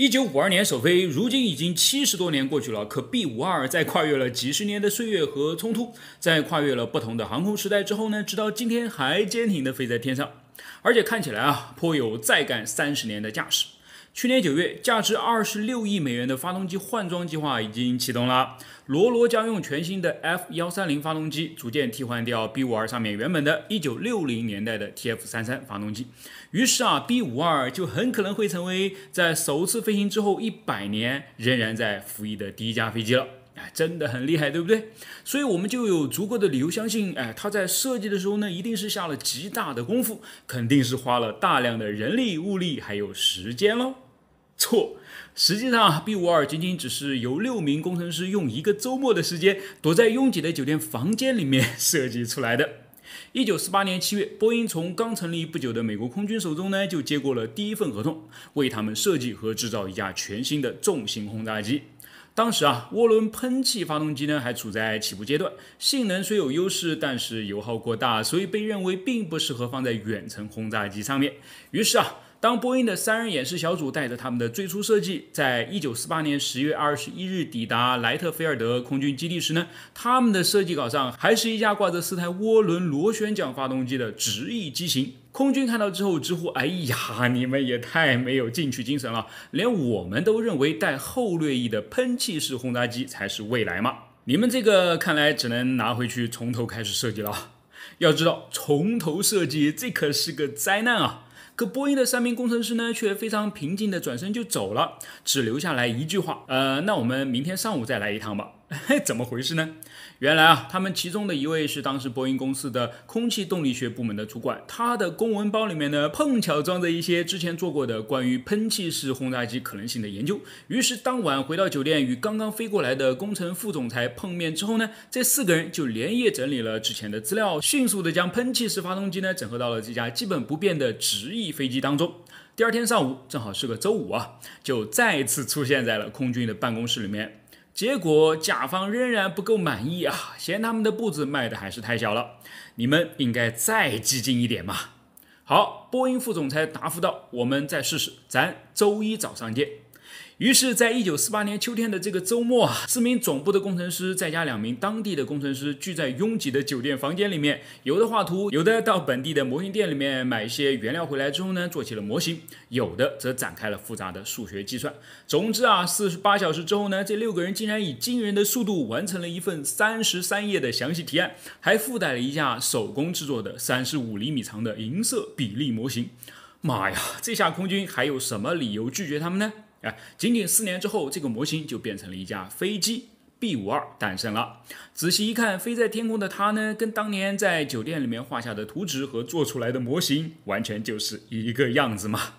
一九五二年首飞，如今已经七十多年过去了。可 B 五二在跨越了几十年的岁月和冲突，在跨越了不同的航空时代之后呢？直到今天还坚挺的飞在天上，而且看起来啊，颇有再干三十年的架势。去年九月，价值二十六亿美元的发动机换装计划已经启动了。罗罗将用全新的 F 幺三零发动机逐渐替换掉 B 五二上面原本的一九六零年代的 TF 三三发动机。于是啊，B 五二就很可能会成为在首次飞行之后一百年仍然在服役的第一架飞机了。哎，真的很厉害，对不对？所以我们就有足够的理由相信，哎，它在设计的时候呢，一定是下了极大的功夫，肯定是花了大量的人力物力还有时间喽。错，实际上 B 五二仅仅只是由六名工程师用一个周末的时间躲在拥挤的酒店房间里面设计出来的。一九四八年七月，波音从刚成立不久的美国空军手中呢就接过了第一份合同，为他们设计和制造一架全新的重型轰炸机。当时啊，涡轮喷气发动机呢还处在起步阶段，性能虽有优势，但是油耗过大，所以被认为并不适合放在远程轰炸机上面。于是啊。当波音的三人演示小组带着他们的最初设计，在一九四八年十月二十一日抵达莱特菲尔德空军基地时呢，他们的设计稿上还是一架挂着四台涡轮螺旋桨发动机的直翼机型。空军看到之后直呼：“哎呀，你们也太没有进取精神了！连我们都认为带后掠翼的喷气式轰炸机才是未来嘛，你们这个看来只能拿回去从头开始设计了。”要知道，从头设计这可是个灾难啊！可波音的三名工程师呢，却非常平静地转身就走了，只留下来一句话：“呃，那我们明天上午再来一趟吧。” 怎么回事呢？原来啊，他们其中的一位是当时波音公司的空气动力学部门的主管，他的公文包里面呢碰巧装着一些之前做过的关于喷气式轰炸机可能性的研究。于是当晚回到酒店，与刚刚飞过来的工程副总裁碰面之后呢，这四个人就连夜整理了之前的资料，迅速的将喷气式发动机呢整合到了这家基本不变的直翼飞机当中。第二天上午，正好是个周五啊，就再次出现在了空军的办公室里面。结果甲方仍然不够满意啊，嫌他们的步子迈的还是太小了。你们应该再激进一点嘛。好，波音副总裁答复道：“我们再试试，咱周一早上见。”于是，在一九四八年秋天的这个周末，四名总部的工程师，再加两名当地的工程师，聚在拥挤的酒店房间里面。有的画图，有的到本地的模型店里面买一些原料回来之后呢，做起了模型；有的则展开了复杂的数学计算。总之啊，四十八小时之后呢，这六个人竟然以惊人的速度完成了一份三十三页的详细提案，还附带了一架手工制作的三十五厘米长的银色比例模型。妈呀，这下空军还有什么理由拒绝他们呢？哎，仅仅四年之后，这个模型就变成了一架飞机 B 五二诞生了。仔细一看，飞在天空的它呢，跟当年在酒店里面画下的图纸和做出来的模型，完全就是一个样子嘛。